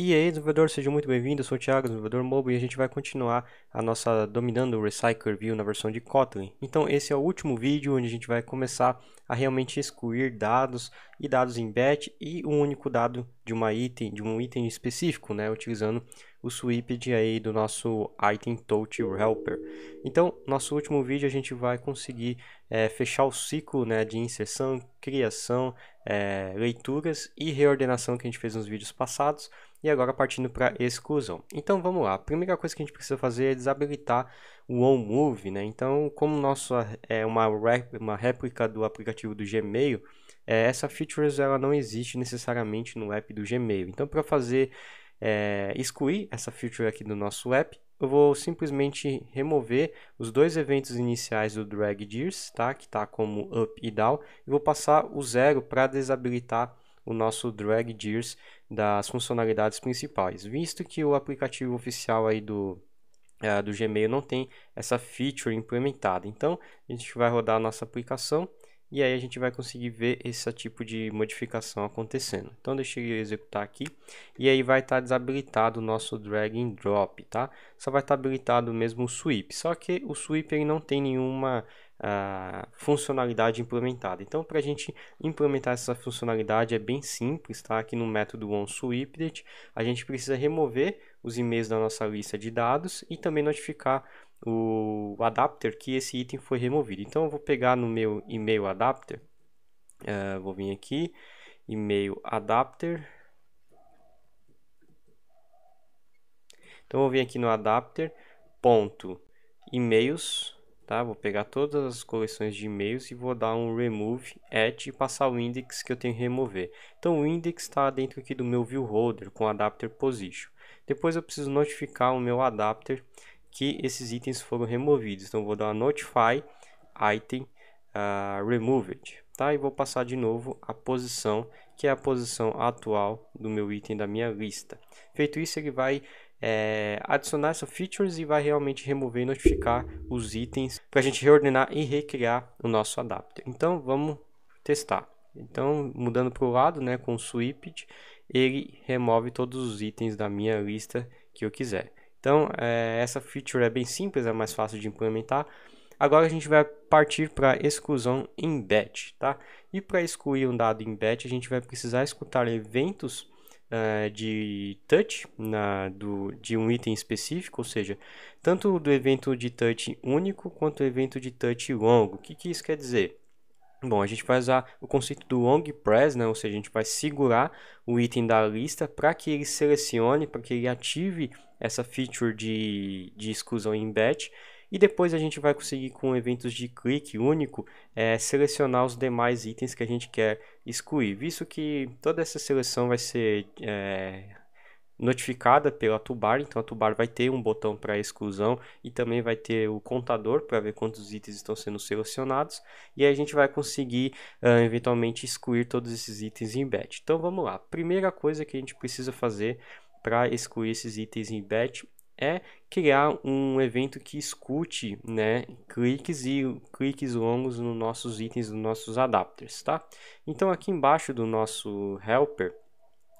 E aí, desenvolvedor, seja muito bem vindo sou o Thiago, desenvolvedor mobile, e a gente vai continuar a nossa dominando o Recycler View na versão de Kotlin. Então, esse é o último vídeo onde a gente vai começar a realmente excluir dados e dados em batch e um único dado de uma item, de um item específico, né, utilizando o sweep aí do nosso item touch helper. Então, nosso último vídeo a gente vai conseguir é, fechar o ciclo né, de inserção, criação, é, leituras e reordenação que a gente fez nos vídeos passados. E agora partindo para exclusão. Então vamos lá. A primeira coisa que a gente precisa fazer é desabilitar o OnMove, né? Então, como nosso é uma, uma réplica do aplicativo do Gmail, é, essa features ela não existe necessariamente no app do Gmail. Então, para fazer é, excluir essa feature aqui do nosso app, eu vou simplesmente remover os dois eventos iniciais do drag gears, tá? Que está como up e down, e vou passar o zero para desabilitar o nosso drag gears das funcionalidades principais, visto que o aplicativo oficial aí do, é, do Gmail não tem essa feature implementada. Então, a gente vai rodar a nossa aplicação e aí a gente vai conseguir ver esse tipo de modificação acontecendo. Então, deixa eu executar aqui e aí vai estar tá desabilitado o nosso drag and drop, tá? Só vai estar tá habilitado mesmo o sweep, só que o sweep ele não tem nenhuma a funcionalidade implementada. Então, para a gente implementar essa funcionalidade é bem simples, tá? Aqui no método onSweepDate, a gente precisa remover os e-mails da nossa lista de dados e também notificar o adapter que esse item foi removido. Então, eu vou pegar no meu e-mail adapter, uh, vou vir aqui, e-mail adapter. Então, eu vou vir aqui no adapter, ponto, mails tá? Vou pegar todas as coleções de e-mails e vou dar um remove at e passar o index que eu tenho que remover. Então o index está dentro aqui do meu view holder com adapter position. Depois eu preciso notificar o meu adapter que esses itens foram removidos. Então vou dar notify item uh, ah, removed, tá? E vou passar de novo a posição que é a posição atual do meu item da minha lista. Feito isso, ele vai é, adicionar essa features e vai realmente remover e notificar os itens para a gente reordenar e recriar o nosso adapter. Então vamos testar. Então mudando para o lado, né, com o sweep, ele remove todos os itens da minha lista que eu quiser. Então é, essa feature é bem simples, é mais fácil de implementar. Agora a gente vai partir para exclusão em batch, tá? E para excluir um dado em batch, a gente vai precisar escutar eventos uh, de touch na, do, de um item específico, ou seja, tanto do evento de touch único quanto do evento de touch longo. O que, que isso quer dizer? Bom, a gente vai usar o conceito do long press, né? ou seja, a gente vai segurar o item da lista para que ele selecione, para que ele ative essa feature de, de exclusão em batch e depois a gente vai conseguir, com eventos de clique único, é, selecionar os demais itens que a gente quer excluir. Visto que toda essa seleção vai ser é, notificada pela atubar. então a atubar vai ter um botão para exclusão e também vai ter o contador para ver quantos itens estão sendo selecionados e a gente vai conseguir uh, eventualmente excluir todos esses itens em batch. Então vamos lá, primeira coisa que a gente precisa fazer para excluir esses itens em batch é criar um evento que escute né, cliques e cliques longos nos nossos itens, nos nossos adapters, tá? Então aqui embaixo do nosso helper,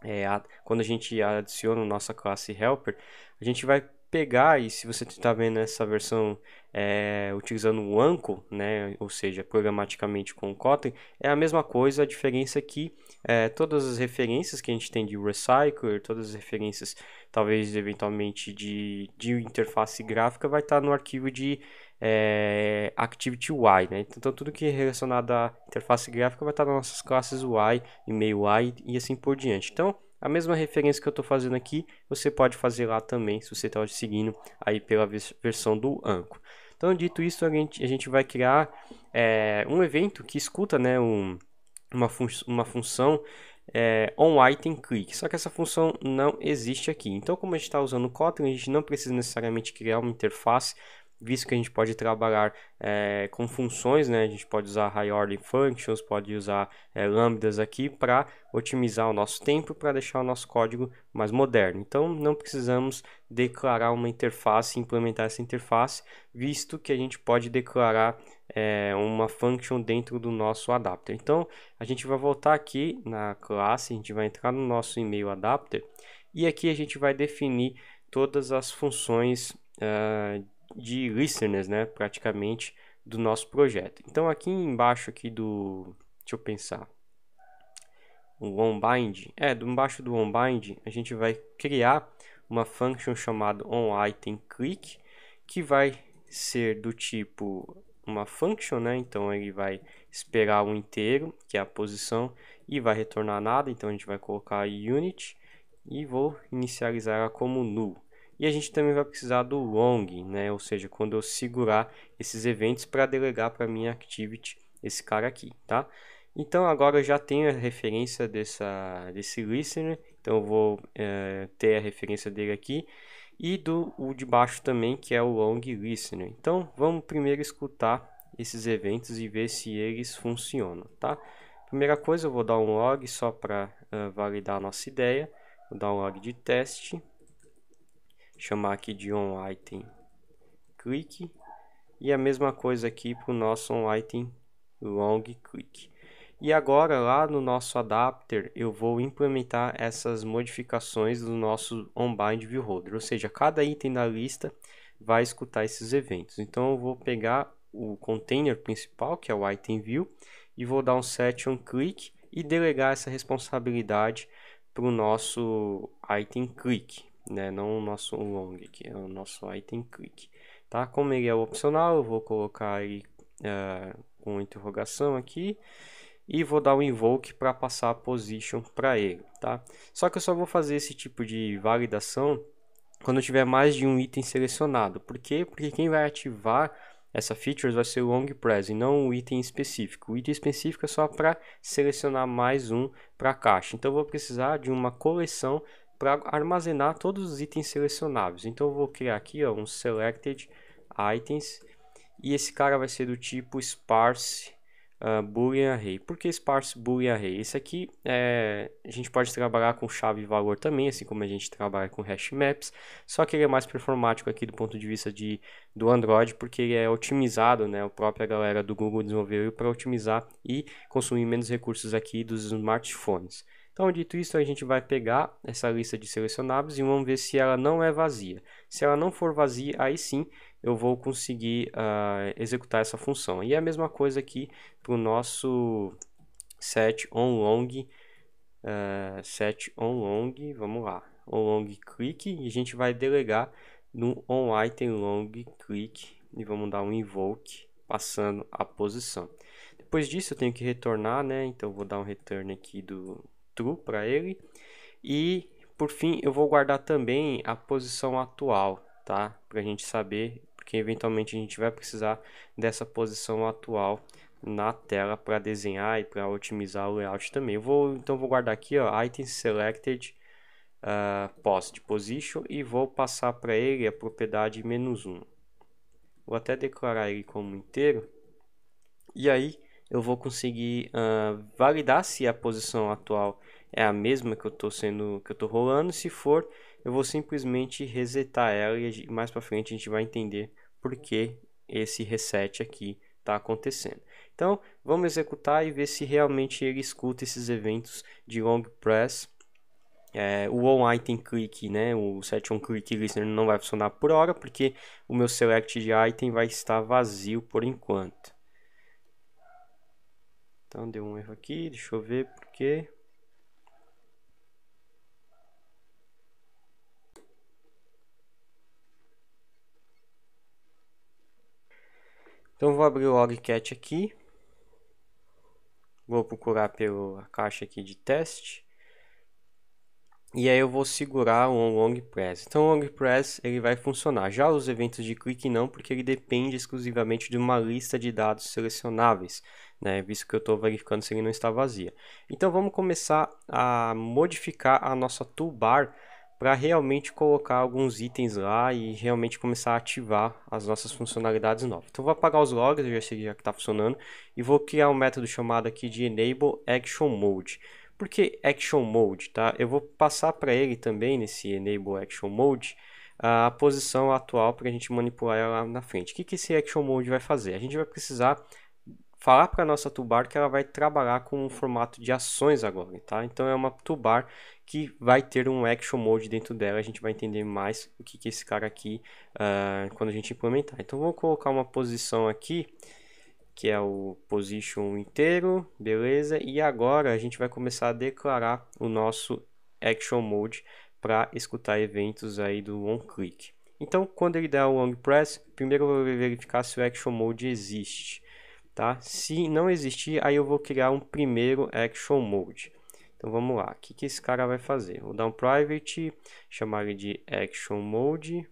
é, a, quando a gente adiciona a nossa classe helper, a gente vai pegar, e se você está vendo essa versão é, utilizando o Anko, né, ou seja, programaticamente com o Kotlin, é a mesma coisa, a diferença é que é, todas as referências que a gente tem de Recycler, todas as referências, talvez eventualmente de, de interface gráfica, vai estar tá no arquivo de é, Activity né? Então, tudo que é relacionado à interface gráfica vai estar tá nas nossas classes UI, e-mail UI e assim por diante. Então, a mesma referência que eu estou fazendo aqui, você pode fazer lá também, se você está seguindo aí pela versão do Anco. Então, dito isso, a gente, a gente vai criar é, um evento que escuta né, um, uma, fun uma função é, onItemClick. Só que essa função não existe aqui. Então, como a gente está usando Kotlin, a gente não precisa necessariamente criar uma interface visto que a gente pode trabalhar é, com funções, né? A gente pode usar high order functions, pode usar é, lambdas aqui para otimizar o nosso tempo, para deixar o nosso código mais moderno. Então, não precisamos declarar uma interface, e implementar essa interface, visto que a gente pode declarar é, uma function dentro do nosso adapter. Então, a gente vai voltar aqui na classe, a gente vai entrar no nosso e-mail adapter e aqui a gente vai definir todas as funções uh, de listeners, né, praticamente do nosso projeto. Então aqui embaixo aqui do, deixa eu pensar, o onbind, é, do embaixo do onbind, a gente vai criar uma function chamada onItemClick, que vai ser do tipo uma function, né? Então ele vai esperar o um inteiro, que é a posição, e vai retornar nada, então a gente vai colocar unit e vou inicializar ela como null. E a gente também vai precisar do long, né? ou seja, quando eu segurar esses eventos para delegar para minha activity esse cara aqui, tá? Então agora eu já tenho a referência dessa, desse listener, então eu vou é, ter a referência dele aqui e do o de baixo também, que é o long listener. Então vamos primeiro escutar esses eventos e ver se eles funcionam, tá? Primeira coisa, eu vou dar um log só para uh, eh, validar a nossa ideia, vou dar um log de teste chamar aqui de on item click e a mesma coisa aqui para o nosso on item long click. E agora lá no nosso adapter eu vou implementar essas modificações do nosso onBind viewholder, ou seja, cada item da lista vai escutar esses eventos. Então eu vou pegar o container principal, que é o item view, e vou dar um set on click e delegar essa responsabilidade para o nosso item click né? Não o nosso long, que é o nosso item click, tá? Como ele é opcional, eu vou colocar ele uh, é, com interrogação aqui e vou dar o um invoke para passar a position para ele, tá? Só que eu só vou fazer esse tipo de validação quando tiver mais de um item selecionado. Por quê? Porque quem vai ativar essa feature vai ser o long press e não o item específico. O item específico é só para selecionar mais um para a caixa. Então eu vou precisar de uma coleção para armazenar todos os itens selecionáveis. Então eu vou criar aqui ó, um selected items e esse cara vai ser do tipo sparse uh, boolean array. Por que sparse boolean array? Esse aqui é, a gente pode trabalhar com chave e valor também, assim como a gente trabalha com hash maps, só que ele é mais performático aqui do ponto de vista de, do Android, porque ele é otimizado, né? A própria galera do Google desenvolveu para otimizar e consumir menos recursos aqui dos smartphones. Então, dito isso, a gente vai pegar essa lista de selecionáveis e vamos ver se ela não é vazia. Se ela não for vazia, aí sim eu vou conseguir uh, executar essa função. E é a mesma coisa aqui para o nosso set onLong, uh, ah, set onLong, vamos lá, long click, e a gente vai delegar no long click, e vamos dar um invoke, passando a posição. Depois disso eu tenho que retornar, né, então vou dar um return aqui do true para ele. E por fim, eu vou guardar também a posição atual, tá? Para a gente saber, porque eventualmente a gente vai precisar dessa posição atual na tela para desenhar e para otimizar o layout também. Eu vou, então vou guardar aqui, ó, item selected uh, ah, post position e vou passar para ele a propriedade menos um. Vou até declarar ele como inteiro. E aí eu vou conseguir uh, validar se a posição atual é a mesma que eu estou sendo que eu tô rolando. Se for, eu vou simplesmente resetar ela e mais para frente a gente vai entender por que esse reset aqui está acontecendo. Então, vamos executar e ver se realmente ele escuta esses eventos de long press. É, o on item click, né, o set on click listener não vai funcionar por hora, porque o meu select de item vai estar vazio por enquanto. Então deu um erro aqui, deixa eu ver por quê. Então vou abrir o logcat aqui. Vou procurar pela caixa aqui de teste. E aí eu vou segurar o long press. Então o long press ele vai funcionar. Já os eventos de clique não, porque ele depende exclusivamente de uma lista de dados selecionáveis, né? Visto que eu estou verificando se ele não está vazia. Então vamos começar a modificar a nossa toolbar para realmente colocar alguns itens lá e realmente começar a ativar as nossas funcionalidades novas. Então vou apagar os logs, já sei já que está funcionando, e vou criar um método chamado aqui de enable action mode. Por que action mode, tá? Eu vou passar para ele também nesse enable action mode a posição atual para a gente manipular ela na frente. O que, que esse action mode vai fazer? A gente vai precisar falar para a nossa toolbar que ela vai trabalhar com um formato de ações agora, tá? Então é uma toolbar que vai ter um action mode dentro dela, a gente vai entender mais o que, que esse cara aqui, uh, quando a gente implementar. Então vou colocar uma posição aqui, que é o position inteiro, beleza? E agora a gente vai começar a declarar o nosso action mode para escutar eventos aí do on click. Então, quando ele der o long press, primeiro eu vou verificar se o action mode existe tá? Se não existir, aí eu vou criar um primeiro action mode. Então vamos lá, o que, que esse cara vai fazer? Vou dar um private, chamar ele de action mode.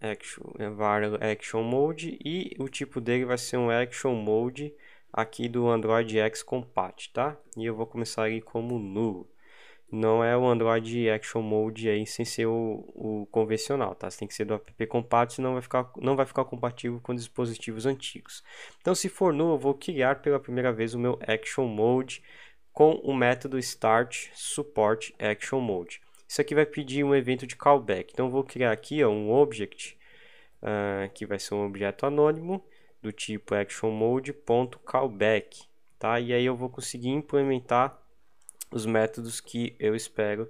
Action, é, var action mode e o tipo dele vai ser um action mode aqui do Android X Compat, tá? E eu vou começar ele como nulo não é o Android Action Mode aí sem ser o, o convencional, tá? Você tem que ser do app compatível, senão vai ficar, não vai ficar compatível com dispositivos antigos. Então, se for novo, eu vou criar pela primeira vez o meu Action Mode com o método Start Support Action Mode. Isso aqui vai pedir um evento de callback. Então, eu vou criar aqui ó, um object, uh, que vai ser um objeto anônimo, do tipo actionMode.callback, tá? E aí eu vou conseguir implementar os métodos que eu espero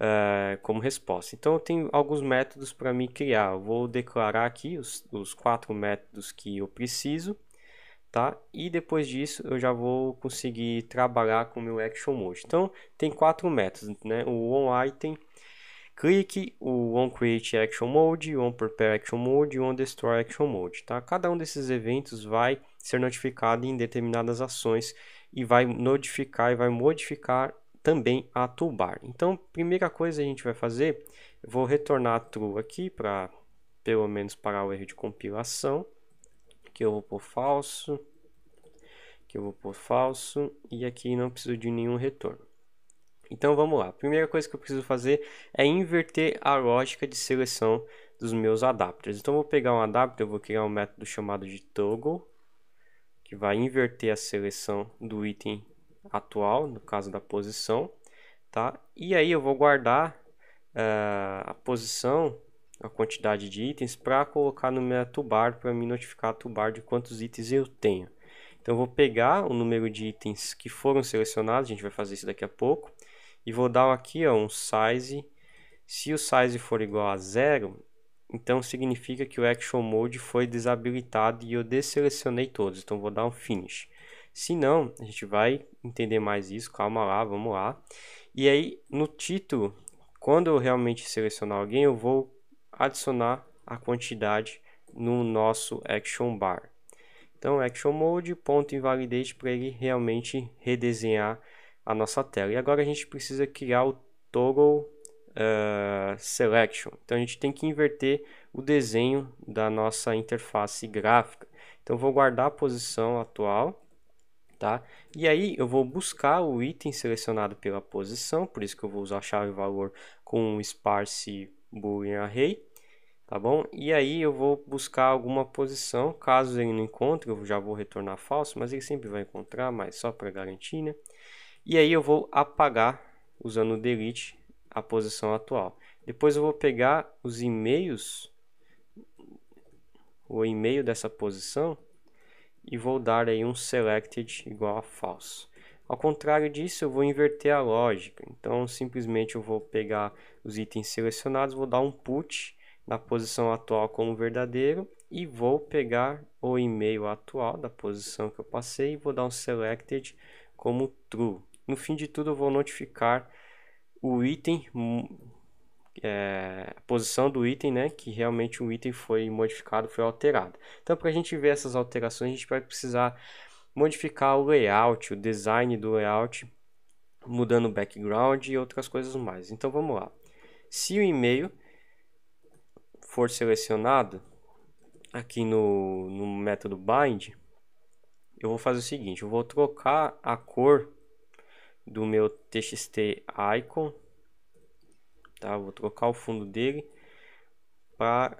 uh, como resposta. Então, eu tenho alguns métodos para me criar. Eu vou declarar aqui os, os quatro métodos que eu preciso, tá? E depois disso, eu já vou conseguir trabalhar com o meu action mode. Então, tem quatro métodos, né? O onItem, clique, o onCreate action mode, o onPrepare action mode e o onDestroy action mode, tá? Cada um desses eventos vai ser notificado em determinadas ações e vai notificar e vai modificar também a toolbar. Então, primeira coisa que a gente vai fazer, vou retornar a true aqui para pelo menos parar o erro de compilação, que eu vou por falso, que eu vou por falso e aqui não preciso de nenhum retorno. Então vamos lá. A primeira coisa que eu preciso fazer é inverter a lógica de seleção dos meus adapters. Então vou pegar um adapter, vou criar um método chamado de toggle que vai inverter a seleção do item atual, no caso da posição, tá? E aí eu vou guardar uh, a posição, a quantidade de itens, para colocar no meu toolbar, para me notificar a toolbar de quantos itens eu tenho. Então eu vou pegar o número de itens que foram selecionados, a gente vai fazer isso daqui a pouco, e vou dar aqui ó, um size, se o size for igual a zero, então significa que o Action Mode foi desabilitado e eu deselecionei todos. Então vou dar um Finish. Se não, a gente vai entender mais isso. Calma lá, vamos lá. E aí no título, quando eu realmente selecionar alguém, eu vou adicionar a quantidade no nosso Action Bar. Então Action Mode, ponto invalidate para ele realmente redesenhar a nossa tela. E agora a gente precisa criar o toggle eh, selection. Então a gente tem que inverter o desenho da nossa interface gráfica. Então vou guardar a posição atual, tá? E aí eu vou buscar o item selecionado pela posição, por isso que eu vou usar a chave valor com o sparse boolean array, tá bom? E aí eu vou buscar alguma posição, caso ele não encontre, eu já vou retornar falso, mas ele sempre vai encontrar, mas só para garantir, né? E aí eu vou apagar usando o delete a posição atual. Depois eu vou pegar os e-mails, o e-mail dessa posição, e vou dar aí um selected igual a false. Ao contrário disso, eu vou inverter a lógica. Então, simplesmente eu vou pegar os itens selecionados, vou dar um put na posição atual como verdadeiro e vou pegar o e-mail atual da posição que eu passei e vou dar um selected como true. No fim de tudo, eu vou notificar o item, hum, é, a posição do item, né? Que realmente o item foi modificado, foi alterado. Então, para a gente ver essas alterações, a gente vai precisar modificar o layout, o design do layout, mudando o background e outras coisas mais. Então, vamos lá. Se o e-mail for selecionado aqui no, no método bind, eu vou fazer o seguinte, eu vou trocar a cor do meu txt icon tá vou trocar o fundo dele para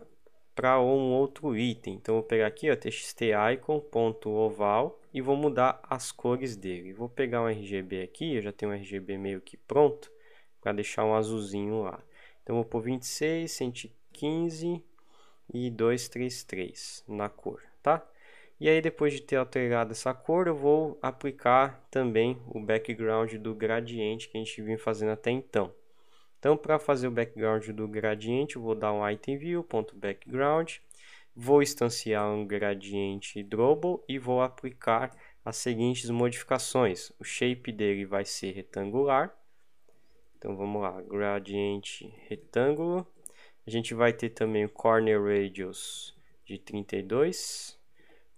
para um outro item então vou pegar aqui ó txt icon ponto oval e vou mudar as cores dele vou pegar um rgb aqui eu já tenho um rgb meio que pronto para deixar um azulzinho lá então vou por 26 115 e 233 na cor tá e aí depois de ter alterado essa cor, eu vou aplicar também o background do gradiente que a gente vinha fazendo até então. Então para fazer o background do gradiente, eu vou dar um item view, ponto background, vou instanciar um gradiente drobo e vou aplicar as seguintes modificações. O shape dele vai ser retangular. Então vamos lá, gradiente retângulo. A gente vai ter também o corner radius de 32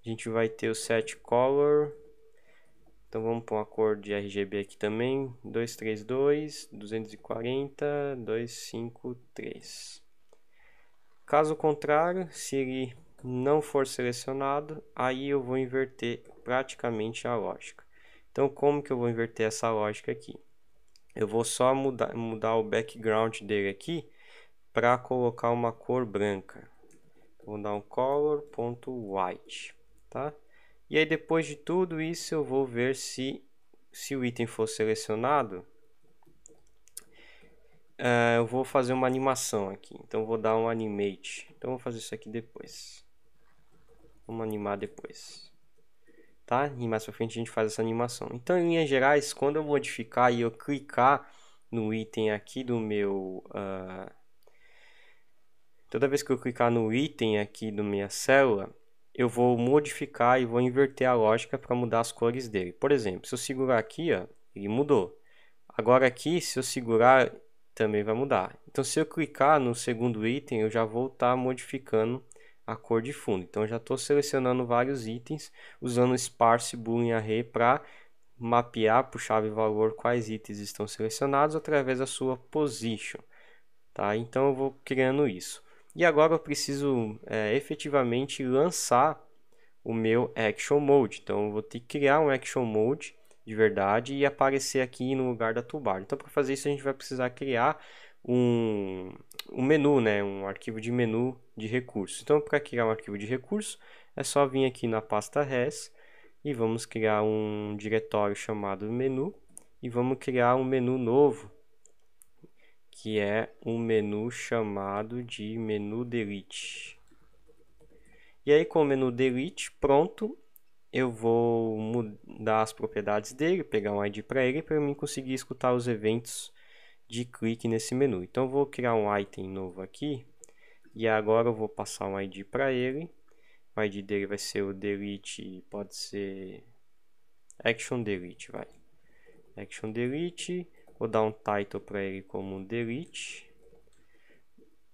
a gente vai ter o set color. Então vamos pôr uma cor de RGB aqui também. 232, 240, 253. Caso contrário, se ele não for selecionado, aí eu vou inverter praticamente a lógica. Então como que eu vou inverter essa lógica aqui? Eu vou só mudar, mudar o background dele aqui para colocar uma cor branca. Vou dar um color.white tá? E aí depois de tudo isso eu vou ver se, se o item for selecionado. Uh, eu vou fazer uma animação aqui, então vou dar um animate. Então vou fazer isso aqui depois. Vamos animar depois. Tá? E mais pra frente a gente faz essa animação. Então em linhas gerais, quando eu modificar e eu clicar no item aqui do meu... Uh, toda vez que eu clicar no item aqui do minha célula, eu vou modificar e vou inverter a lógica para mudar as cores dele. Por exemplo, se eu segurar aqui, ó, ele mudou. Agora aqui, se eu segurar, também vai mudar. Então, se eu clicar no segundo item, eu já vou estar tá modificando a cor de fundo. Então, já estou selecionando vários itens, usando o Sparse Boolean Array para mapear por chave valor quais itens estão selecionados através da sua position. Tá? Então, eu vou criando isso. E agora eu preciso é, efetivamente lançar o meu Action Mode. Então eu vou ter que criar um Action Mode de verdade e aparecer aqui no lugar da toolbar. Então para fazer isso a gente vai precisar criar um, um menu, né? um arquivo de menu de recurso. Então para criar um arquivo de recurso é só vir aqui na pasta res e vamos criar um diretório chamado menu e vamos criar um menu novo que é um menu chamado de menu delete. E aí com o menu delete pronto, eu vou mudar as propriedades dele, pegar um ID para ele para mim conseguir escutar os eventos de clique nesse menu. Então vou criar um item novo aqui e agora eu vou passar um ID para ele. O ID dele vai ser o delete, pode ser action delete, vai. Action delete Vou dar um title para ele como delete.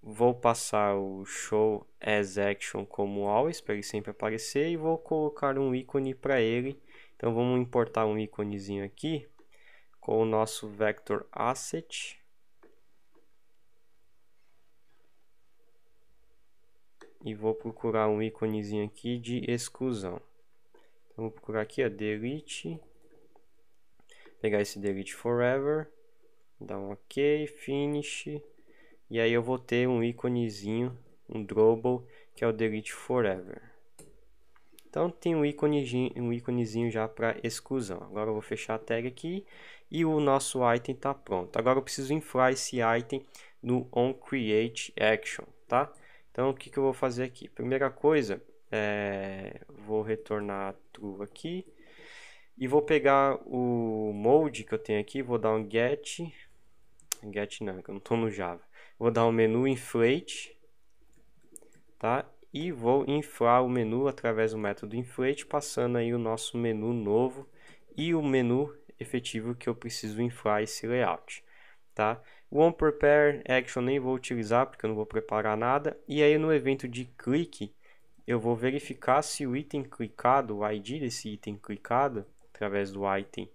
Vou passar o show as action como always para ele sempre aparecer e vou colocar um ícone para ele. Então vamos importar um íconezinho aqui com o nosso vector asset. E vou procurar um íconezinho aqui de exclusão. Então vou procurar aqui a delete. Pegar esse delete forever Dá um OK, finish. E aí eu vou ter um íconezinho, um drobo, que é o delete forever. Então tem um íconezinho, um íconezinho já para exclusão. Agora eu vou fechar a tag aqui e o nosso item está pronto. Agora eu preciso inflar esse item no onCreateAction, tá? Então o que, que eu vou fazer aqui? Primeira coisa, é, vou retornar true aqui e vou pegar o mode que eu tenho aqui, vou dar um get get não, que eu não estou no Java. Vou dar o um menu inflate, tá? E vou inflar o menu através do método inflate, passando aí o nosso menu novo e o menu efetivo que eu preciso inflar esse layout, tá? O prepare action nem vou utilizar porque eu não vou preparar nada. E aí no evento de clique, eu vou verificar se o item clicado, o ID desse item clicado, através do item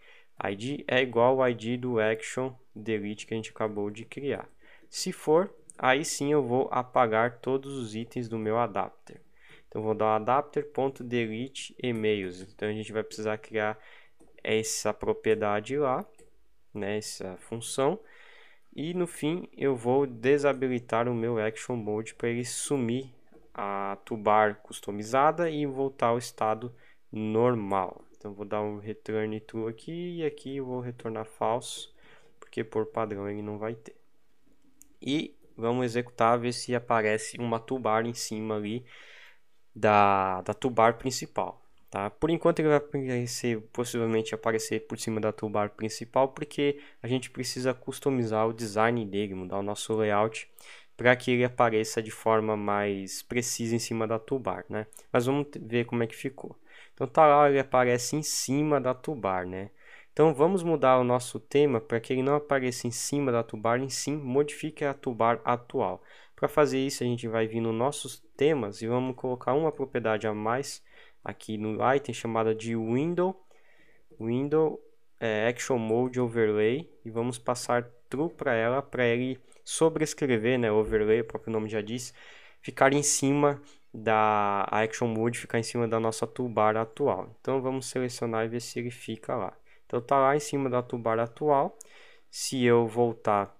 ID, é igual ao ID do action delete que a gente acabou de criar. Se for, aí sim eu vou apagar todos os itens do meu adapter. Então vou dar adapter.delete emails. Então a gente vai precisar criar essa propriedade lá, nessa né, função. E no fim eu vou desabilitar o meu action mode para ele sumir a tubar customizada e voltar ao estado normal. Então vou dar um return true aqui e aqui eu vou retornar falso porque por padrão ele não vai ter. E vamos executar, ver se aparece uma toolbar em cima ali da, da toolbar principal. Tá? Por enquanto ele vai aparecer, possivelmente aparecer por cima da toolbar principal, porque a gente precisa customizar o design dele, mudar o nosso layout para que ele apareça de forma mais precisa em cima da toolbar, né? Mas vamos ver como é que ficou. Então tá lá, ele aparece em cima da toolbar, né? Então vamos mudar o nosso tema para que ele não apareça em cima da toolbar, e sim modifique a toolbar atual. Para fazer isso a gente vai vir nos nossos temas e vamos colocar uma propriedade a mais aqui no item chamada de window, window é, action mode overlay e vamos passar true para ela para ele sobrescrever, né, overlay, o próprio nome já diz, ficar em cima da action mode, ficar em cima da nossa toolbar atual. Então vamos selecionar e ver se ele fica lá. Então está lá em cima da toolbar atual. Se eu voltar,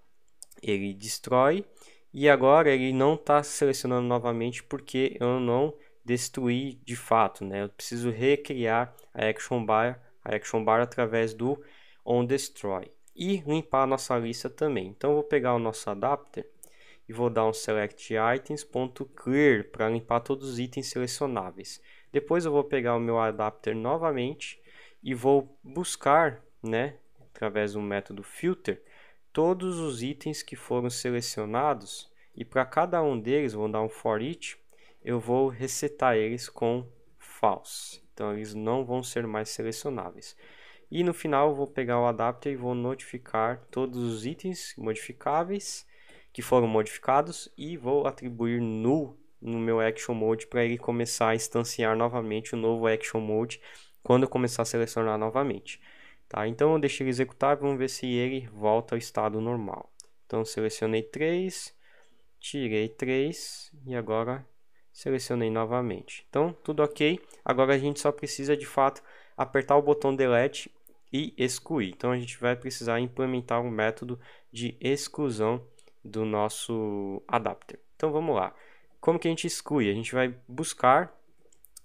ele destrói. E agora ele não está selecionando novamente porque eu não destruí de fato, né? Eu preciso recriar a action bar, a action bar através do on destroy e limpar a nossa lista também. Então eu vou pegar o nosso adapter e vou dar um select items.clear para limpar todos os itens selecionáveis. Depois eu vou pegar o meu adapter novamente e vou buscar, né, através do método filter, todos os itens que foram selecionados e para cada um deles, vou dar um for each, eu vou resetar eles com false. Então eles não vão ser mais selecionáveis. E no final eu vou pegar o adapter e vou notificar todos os itens modificáveis que foram modificados e vou atribuir null no meu action mode para ele começar a instanciar novamente o novo action mode quando eu começar a selecionar novamente. Tá? Então eu deixei ele executar, vamos ver se ele volta ao estado normal. Então selecionei 3, tirei 3 e agora selecionei novamente. Então tudo ok, agora a gente só precisa de fato apertar o botão delete e excluir. Então a gente vai precisar implementar um método de exclusão do nosso adapter. Então vamos lá. Como que a gente exclui? A gente vai buscar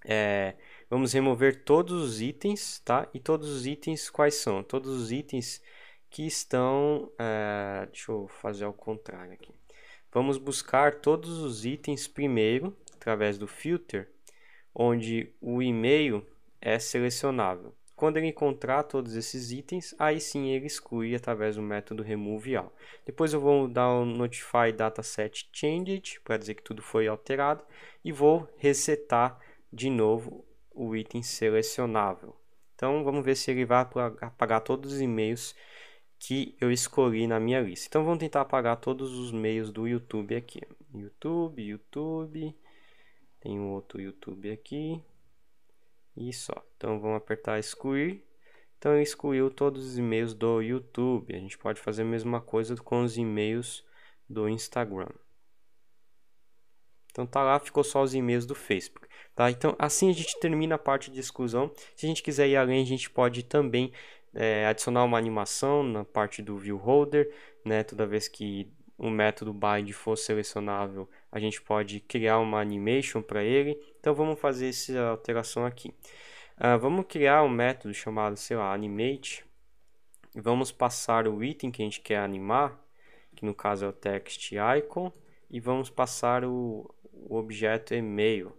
é, Vamos remover todos os itens, tá? E todos os itens quais são? Todos os itens que estão... É, deixa eu fazer ao contrário aqui. Vamos buscar todos os itens primeiro, através do filter, onde o e-mail é selecionável. Quando ele encontrar todos esses itens, aí sim ele exclui através do método remove Depois eu vou dar o um notify dataset changed para dizer que tudo foi alterado e vou resetar de novo o item selecionável. Então vamos ver se ele vai apagar todos os e-mails que eu escolhi na minha lista. Então vamos tentar apagar todos os e-mails do YouTube aqui. YouTube, YouTube, tem um outro YouTube aqui e só. Então vamos apertar excluir. Então ele excluiu todos os e-mails do YouTube. A gente pode fazer a mesma coisa com os e-mails do Instagram. Então tá lá, ficou só os e-mails do Facebook. Tá? Então assim a gente termina a parte de exclusão. Se a gente quiser ir além, a gente pode também é, adicionar uma animação na parte do view holder, né? Toda vez que o um método bind for selecionável, a gente pode criar uma animation para ele. Então vamos fazer essa alteração aqui. Uh, vamos criar um método chamado, sei lá, animate. Vamos passar o item que a gente quer animar, que no caso é o text icon, e vamos passar o o objeto e-mail.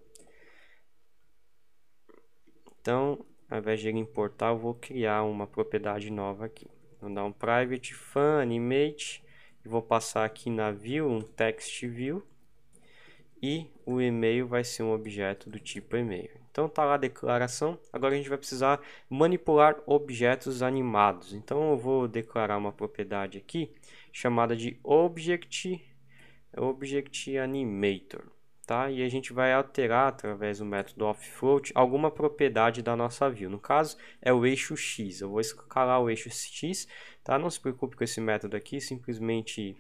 Então, ao invés de importar, eu vou criar uma propriedade nova aqui. Vou dar um private fan animate e vou passar aqui na view um text view e o e-mail vai ser um objeto do tipo e-mail. Então tá lá a declaração. Agora a gente vai precisar manipular objetos animados. Então eu vou declarar uma propriedade aqui chamada de object object animator tá? E a gente vai alterar através do método offfloat alguma propriedade da nossa view. No caso, é o eixo x. Eu vou escalar o eixo x, tá? Não se preocupe com esse método aqui, simplesmente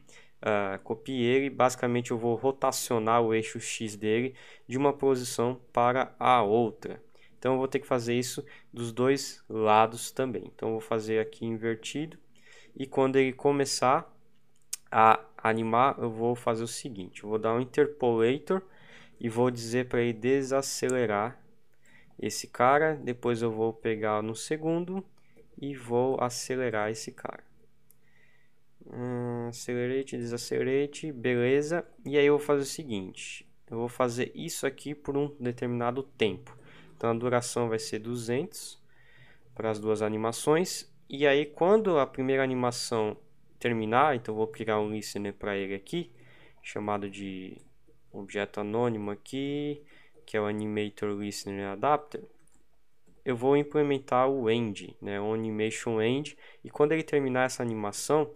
uh, ele. Basicamente, eu vou rotacionar o eixo x dele de uma posição para a outra. Então, eu vou ter que fazer isso dos dois lados também. Então, eu vou fazer aqui invertido. E quando ele começar a animar, eu vou fazer o seguinte. Eu vou dar um interpolator e vou dizer para ele desacelerar esse cara, depois eu vou pegar no segundo e vou acelerar esse cara. Hum, acelerate, desacelerate, beleza. E aí eu vou fazer o seguinte, eu vou fazer isso aqui por um determinado tempo. Então a duração vai ser 200 para as duas animações. E aí quando a primeira animação terminar, então vou criar um listener para ele aqui, chamado de objeto anônimo aqui, que é o Animator Listener Adapter, eu vou implementar o end, né, o animation end, e quando ele terminar essa animação,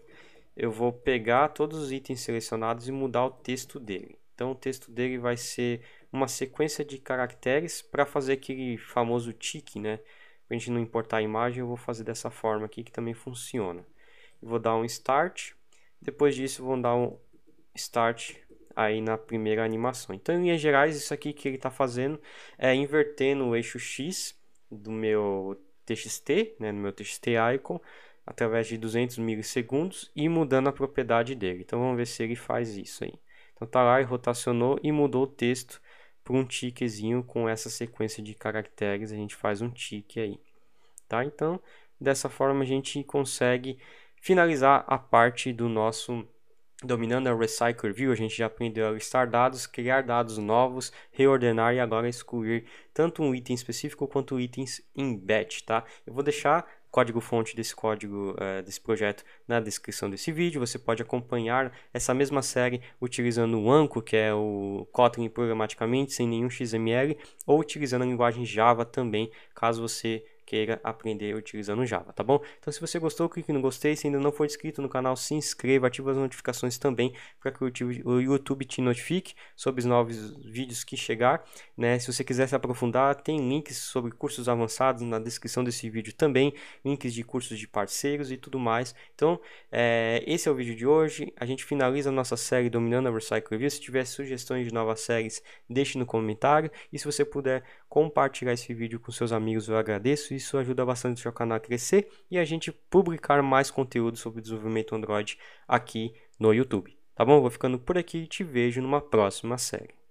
eu vou pegar todos os itens selecionados e mudar o texto dele. Então o texto dele vai ser uma sequência de caracteres para fazer aquele famoso tique, né? Para a gente não importar a imagem, eu vou fazer dessa forma aqui que também funciona. vou dar um start. Depois disso, vou dar um start aí na primeira animação. Então, em linhas gerais, isso aqui que ele está fazendo é invertendo o eixo X do meu TXT, né, no meu TXT Icon, através de 200 milissegundos e mudando a propriedade dele. Então vamos ver se ele faz isso aí. Então tá lá e rotacionou e mudou o texto para um tiquezinho com essa sequência de caracteres, a gente faz um tique aí. Tá? Então, dessa forma a gente consegue finalizar a parte do nosso Dominando a Recycle View, a gente já aprendeu a listar dados, criar dados novos, reordenar e agora excluir tanto um item específico quanto itens em batch, tá? Eu vou deixar código-fonte desse código eh, desse projeto na descrição desse vídeo. Você pode acompanhar essa mesma série utilizando o Anko, que é o Kotlin programaticamente, sem nenhum XML, ou utilizando a linguagem Java também, caso você queira aprender utilizando Java, tá bom? Então se você gostou, clique no gostei, se ainda não for inscrito no canal, se inscreva, ative as notificações também para que o YouTube te notifique sobre os novos vídeos que chegar, né? Se você quiser se aprofundar, tem links sobre cursos avançados na descrição desse vídeo também, links de cursos de parceiros e tudo mais. Então, é, esse é o vídeo de hoje, a gente finaliza a nossa série Dominando a Versailles Review, se tiver sugestões de novas séries, deixe no comentário e se você puder compartilhar esse vídeo com seus amigos, eu agradeço. Isso ajuda bastante o seu canal a crescer e a gente publicar mais conteúdo sobre desenvolvimento Android aqui no YouTube. Tá bom? Vou ficando por aqui e te vejo numa próxima série.